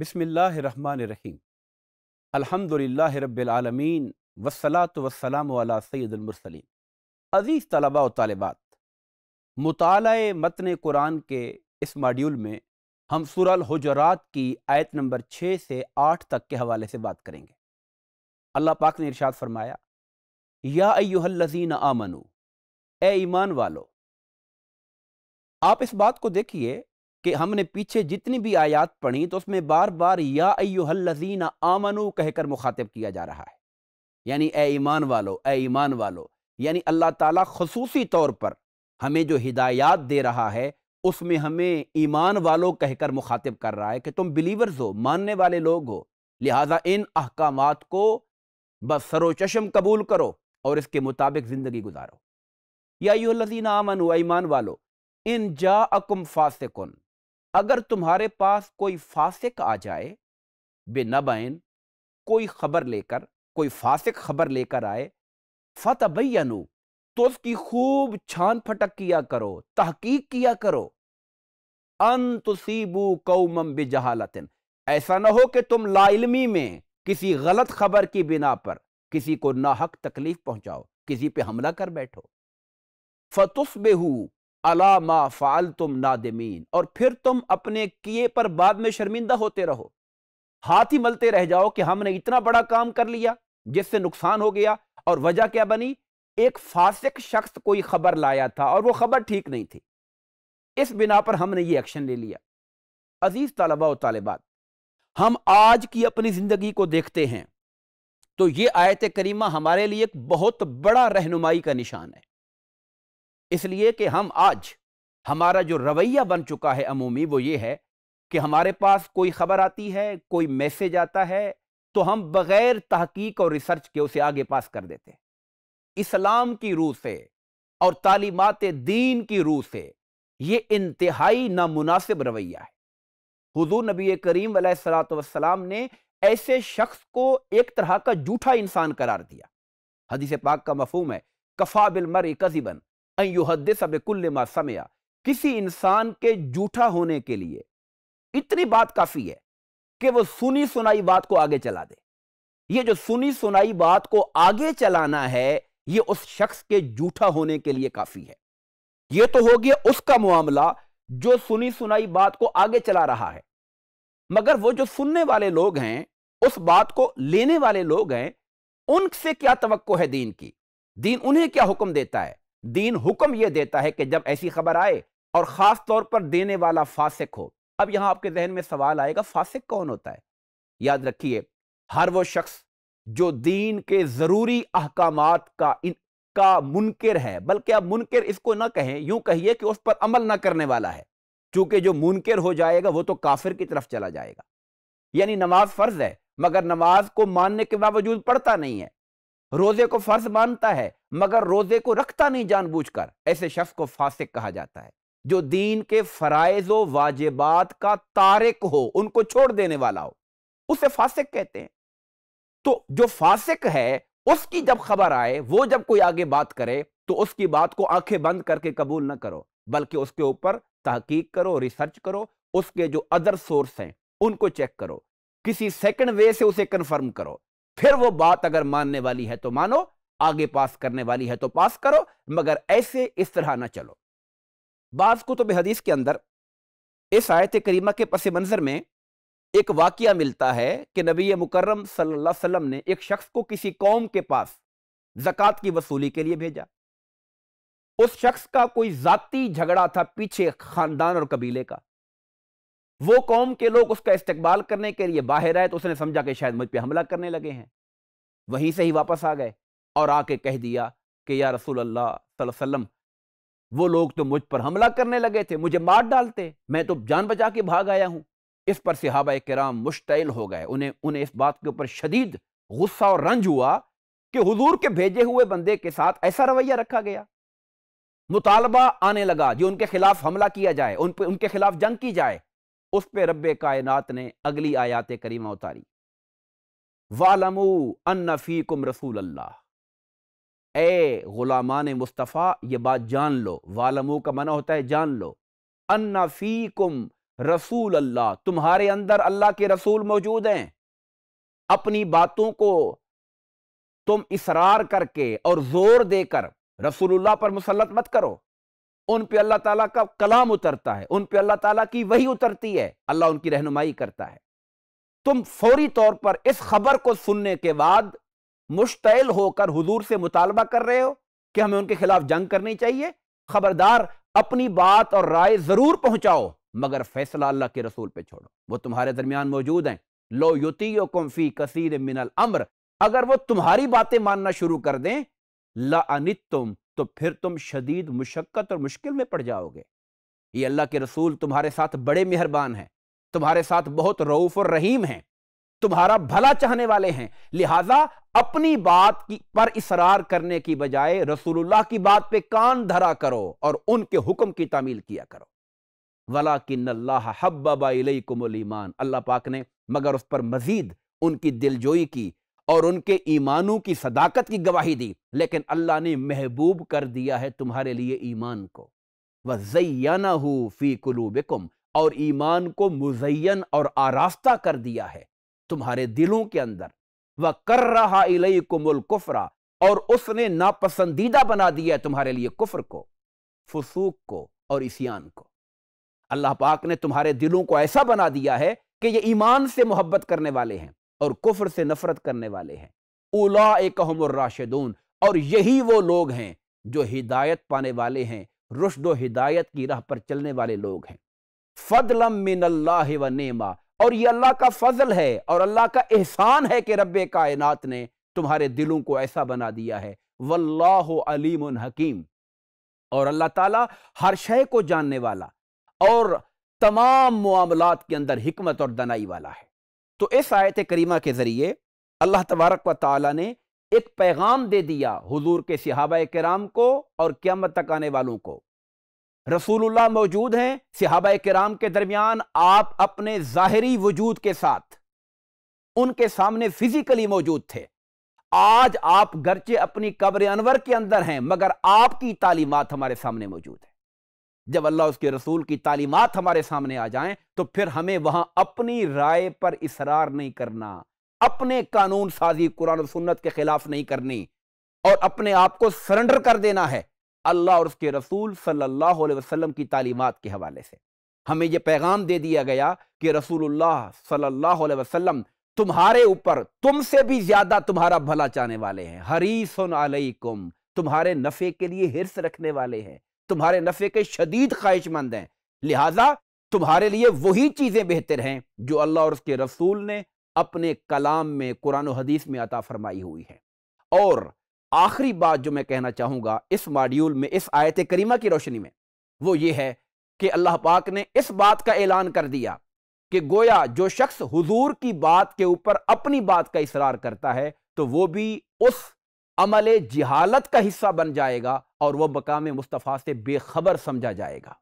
बसमीम अलहमदिल्ला रबालमीन वसलात वसलाम सैदुलमरसलिन अज़ीज़ तलबा व तालबात मताल मतन कुरान के इस मॉड्यूल में हम सुरल हजरात की आयत नंबर छः से आठ तक के हवाले से बात करेंगे अल्लाह पाक ने इरशाद फरमाया या अयुहल्लजीन आमनू ए ईमान वालो आप इस बात को देखिए कि हमने पीछे जितनी भी आयात पढ़ी तो उसमें बार बार या अयोहल्लीन आमनु कहकर मुखातिब किया जा रहा है यानी ए ईमान वालो ए ईमान वालो यानी अल्लाह ताला खसूसी तौर पर हमें जो हिदायत दे रहा है उसमें हमें ईमान वालों कहकर मुखातिब कर रहा है कि तुम बिलीवर्स हो मानने वाले लोग हो लिहाजा इन अहकाम को बस सरोचम कबूल करो और इसके मुताबिक ज़िंदगी गुजारो या युल्लजीन आमन ईमान वालो इन जा अकुम फासिकुन अगर तुम्हारे पास कोई फासिक आ जाए बेनबैन कोई खबर लेकर कोई फासिक खबर लेकर आए फतबैनु तो उसकी खूब छान फटक किया करो तहकीक किया करो अन तुसीबू कौमम बेजहालतिन ऐसा ना हो कि तुम लाइलमी में किसी गलत खबर की बिना पर किसी को नाहक तकलीफ पहुंचाओ किसी पे हमला कर बैठो फतुस बेहू अला मा फ़ाल तुम नादमीन और फिर तुम अपने किए पर बाद में शर्मिंदा होते रहो हाथ ही मलते रह जाओ कि हमने इतना बड़ा काम कर लिया जिससे नुकसान हो गया और वजह क्या बनी एक फासिक शख्स कोई खबर लाया था और वो खबर ठीक नहीं थी इस बिना पर हमने ये एक्शन ले लिया अजीज तलबा तालिबात हम आज की अपनी जिंदगी को देखते हैं तो ये आयत करीमा हमारे लिए एक बहुत बड़ा रहनुमाई का निशान है इसलिए कि हम आज हमारा जो रवैया बन चुका है अमूमी वो ये है कि हमारे पास कोई खबर आती है कोई मैसेज आता है तो हम बगैर तहकीक और रिसर्च के उसे आगे पास कर देते हैं इस्लाम की रूह से और तालीमत दीन की रूह से ये इंतहाई नामुनासिब रवैया है हुजूर नबी करीम सलाम ने ऐसे शख्स को एक तरह का जूठा इंसान करार दिया हदीस पाक का मफहम है कफा बिल मर कजीबन अयुहदस अबकुल्ल किसी इंसान के जूठा होने के लिए इतनी बात काफी है कि वो सुनी सुनाई बात को आगे चला दे ये जो सुनी सुनाई बात को आगे चलाना है ये उस शख्स के जूठा होने के लिए काफी है ये तो हो गया उसका मामला जो सुनी सुनाई बात को आगे चला रहा है मगर वो जो सुनने वाले लोग हैं उस बात को लेने वाले लोग हैं उनसे क्या तवक्को है दीन की दीन उन्हें क्या हुक्म देता है दीन हुक्म यह देता है कि जब ऐसी खबर आए और ख़ास तौर पर देने वाला फासिक हो अब यहां आपके जहन में सवाल आएगा फासिक कौन होता है याद रखिए हर वो शख्स जो दीन के ज़रूरी अहकाम का इन का मुनकर है बल्कि आप मुनकर इसको ना कहें यूं कहिए कि उस पर अमल ना करने वाला है चूंकि जो मुनकर हो जाएगा वो तो काफिर की तरफ चला जाएगा यानी नमाज फ़र्ज है मगर नमाज को मानने के बावजूद पढ़ता नहीं है रोजे को फर्ज मानता है मगर रोजे को रखता नहीं जानबूझकर ऐसे शख्स को फासिक कहा जाता है जो दीन के फराइज व वाजिबात का तारक हो उनको छोड़ देने वाला हो उसे फासिक कहते हैं तो जो फासिक है उसकी जब खबर आए वो जब कोई आगे बात करे तो उसकी बात को आंखें बंद करके कबूल ना करो बल्कि उसके ऊपर तहकीक करो रिसर्च करो उसके जो अदर सोर्स हैं उनको चेक करो किसी सेकंड वे से उसे कन्फर्म करो फिर वो बात अगर मानने वाली है तो मानो आगे पास करने वाली है तो पास करो मगर ऐसे इस तरह ना चलो बाज तो बेहदीस के अंदर इस आयत करीमा के पस मंज़र में एक वाक्य मिलता है कि नबी मुकर्रम सल्लल्लाहु अलैहि वसल्लम ने एक शख्स को किसी कौम के पास जक़ात की वसूली के लिए भेजा उस शख्स का कोई ज़ाती झगड़ा था पीछे ख़ानदान और कबीले का वो कौम के लोग उसका इस्तकबाल करने के लिए बाहर आए तो उसने समझा कि शायद मुझ पर हमला करने लगे हैं वहीं से ही वापस आ गए और आके कह दिया कि या रसूल अल्लाह वसल्लम वो लोग तो मुझ पर हमला करने लगे थे मुझे मार डालते मैं तो जान बचा के भाग आया हूँ इस पर सिहाबा कराम मुश्तिल हो गए उन्हें उन्हें इस बात के ऊपर शदीद गुस्सा और रंज हुआ कि हुजूर के भेजे हुए बंदे के साथ ऐसा रवैया रखा गया मुतालबा आने लगा जो उनके खिलाफ हमला किया जाए उन पर उनके खिलाफ जंग की जाए उस पर रब कायनात ने अगली आयात करीमा उतारी वालमू कुम रसूल अल्लाह ए ग़ुलामान मुस्तफ़ा ये बात जान लो वालमू का मना होता है जान लो कुम रसूल अल्लाह तुम्हारे अंदर अल्लाह के रसूल मौजूद हैं अपनी बातों को तुम इसरार करके और ज़ोर देकर रसूलुल्लाह पर मुसलत मत करो उन पे अल्लाह ताला का कलाम उतरता है उन पे अल्लाह ताला की वही उतरती है अल्लाह उनकी रहनुमाई करता है तुम फौरी तौर पर इस खबर को सुनने के बाद मुश्तिल होकर हुजूर से मुतालबा कर रहे हो कि हमें उनके खिलाफ जंग करनी चाहिए खबरदार अपनी बात और राय जरूर पहुंचाओ मगर फैसला अल्लाह के रसूल पर छोड़ो वो तुम्हारे दरमियान मौजूद हैं लो युति फी कसीर मिनल अम्र अगर वो तुम्हारी बातें मानना शुरू कर दें ला तुम तो फिर तुम शदीद मुशक्क़त और मुश्किल में पड़ जाओगे ये अल्लाह के रसूल तुम्हारे साथ बड़े मेहरबान हैं तुम्हारे साथ बहुत रऊफ़ और रहीम हैं तुम्हारा भला चाहने वाले हैं लिहाजा अपनी बात की पर इसरार करने की बजाय रसूलुल्लाह की बात पे कान धरा करो और उनके हुक्म की तामील किया करो वला किन्नल्लाह हब्बाबाईकुमल ईमान अल्लाह पाक ने मगर उस पर मजीद उनकी दिलजोई की और उनके ईमानों की सदाकत की गवाही दी लेकिन अल्लाह ने महबूब कर दिया है तुम्हारे लिए ईमान को वजैना हो फी कुलूबकुम और ईमान को मुजैन और आरास्ता कर दिया है तुम्हारे दिलों के अंदर वह कर रहा इलई कुफरा और उसने नापसंदीदा बना दिया है तुम्हारे लिए कुफर को फसूक को और इसियान को अल्लाह पाक ने तुम्हारे दिलों को ऐसा बना दिया है कि ये ईमान से मोहब्बत करने वाले हैं और कुफर से नफरत करने वाले हैं उला एक राशिदून और यही वो लोग हैं जो हिदायत पाने वाले हैं रुशद हिदायत की राह पर चलने वाले लोग हैं फदलम मिन अल्लाह व नेमा और ये अल्लाह का फजल है और अल्लाह का एहसान है कि रब कायनात ने तुम्हारे दिलों को ऐसा बना दिया है वल्लाह अलीम हकीम और अल्लाह ताला हर शय को जानने वाला और तमाम मामलात के अंदर हिकमत और दनाई वाला है तो इस आयत करीमा के ज़रिए अल्लाह तबारक व ताली ने एक पैगाम दे दिया हुजूर के सिहाबा कराम को और क़्यामत तक आने वालों को रसूलुल्लाह मौजूद हैं सिहाबा कराम के दरमियान आप अपने ज़ाहरी वजूद के साथ उनके सामने फिजिकली मौजूद थे आज आप गर्चे अपनी कब्र अनवर के अंदर हैं मगर आपकी तालीमत हमारे सामने मौजूद है जब अल्लाह उसके रसूल की तालीमत हमारे सामने आ जाएं तो फिर हमें वहां अपनी राय पर इसरार नहीं करना अपने कानून साजी कुरान सुन्नत के खिलाफ नहीं करनी और अपने आप को सरेंडर कर देना है अल्लाह और उसके रसूल सल्लल्लाहु अलैहि वसल्लम की तालीमत के हवाले से हमें यह पैगाम दे दिया गया कि रसूलुल्लाह सल्लल्लाहु अलैहि वसल्लम तुम्हारे ऊपर तुमसे भी ज्यादा तुम्हारा भला चाहने वाले हैं हरीसन अलैकुम तुम्हारे नफे के लिए हिरस रखने वाले हैं तुम्हारे नफे के शदीद ख्वाहिशमंद हैं लिहाजा तुम्हारे लिए वही चीज़ें बेहतर हैं जो अल्लाह और उसके रसूल ने अपने कलाम में कुरान हदीस में अता फरमाई हुई है और आखिरी बात जो मैं कहना चाहूंगा इस मॉड्यूल में इस आयत करीमा की रोशनी में वो ये है कि अल्लाह पाक ने इस बात का ऐलान कर दिया कि गोया जो शख्स हुजूर की बात के ऊपर अपनी बात का इसरार करता है तो वो भी उस अमल जिहालत का हिस्सा बन जाएगा और वह मकाम मुस्तफ़ा से बेखबर समझा जाएगा